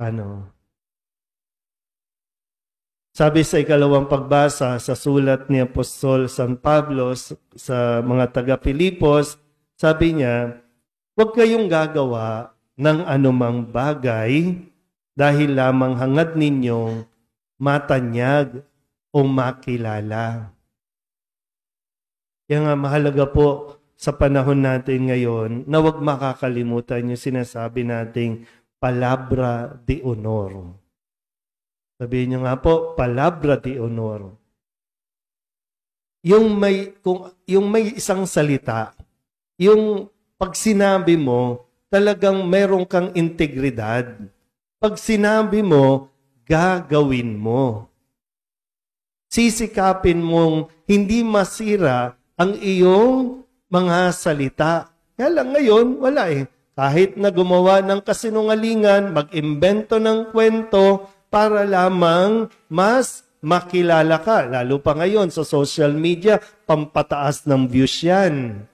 ano, sabi sa ikalawang pagbasa sa sulat ni Apostol San Pablo sa mga taga-Pilipos, sabi niya, huwag kayong gagawa ng anumang bagay dahil lamang hangad ninyong matanyag o makilala. Kaya nga mahalaga po sa panahon natin ngayon na huwag makakalimutan yung sinasabi nating palabra de honor. Sabihin niyo nga po, palabra de honor. Yung may, kung, yung may isang salita, yung pag sinabi mo, talagang meron kang integridad. Pag sinabi mo, gagawin mo. Sisikapin mong hindi masira ang iyong mga salita. Kaya lang ngayon, wala eh. Kahit na gumawa ng kasinungalingan, mag-imbento ng kwento para lamang mas makilala ka. Lalo pa ngayon sa social media, pampataas ng views yan.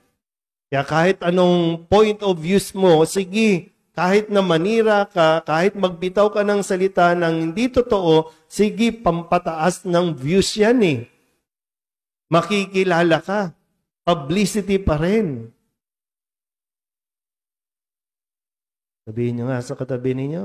Kaya kahit anong point of views mo, sige, kahit na manira ka, kahit magbitaw ka ng salita ng hindi totoo, sige, pampataas ng views yan eh. Makikilala ka. Publicity pa rin. Sabihin nyo nga sa katabi ninyo,